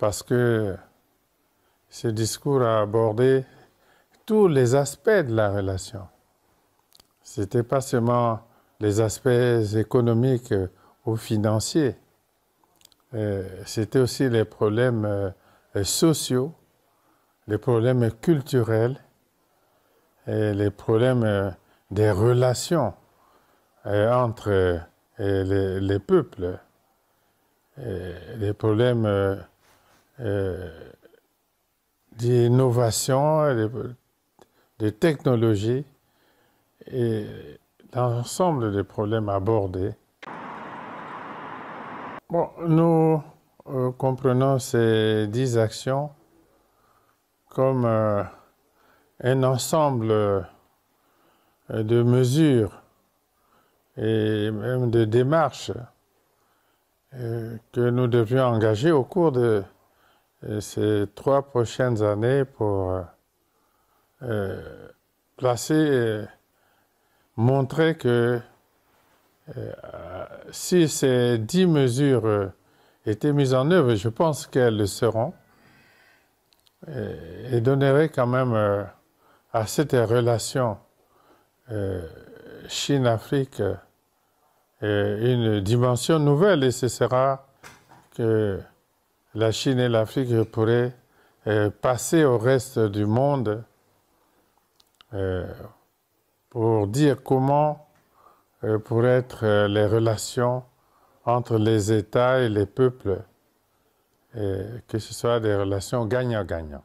parce que ce discours a abordé tous les aspects de la relation. Ce n'était pas seulement les aspects économiques ou financiers, euh, c'était aussi les problèmes euh, sociaux, les problèmes culturels et les problèmes euh, des relations entre les, peuples, les problèmes euh, d'innovation, de, technologie et l'ensemble des problèmes abordés. nous euh, comprenons ces dix actions comme euh, un ensemble de mesures et même de démarches que nous devions engager au cours de ces trois prochaines années pour euh, euh, placer, montrer que euh, si ces dix mesures étaient mises en œuvre, je pense qu'elles le seront, et, et quand même à cette relation Chine-Afrique une dimension nouvelle et ce sera que la Chine et l'Afrique pourraient euh, passer au reste du monde euh, pour dire comment euh, pourraient être les relations entre les États et les peuples, que ce soit des relations gagnant-gagnant.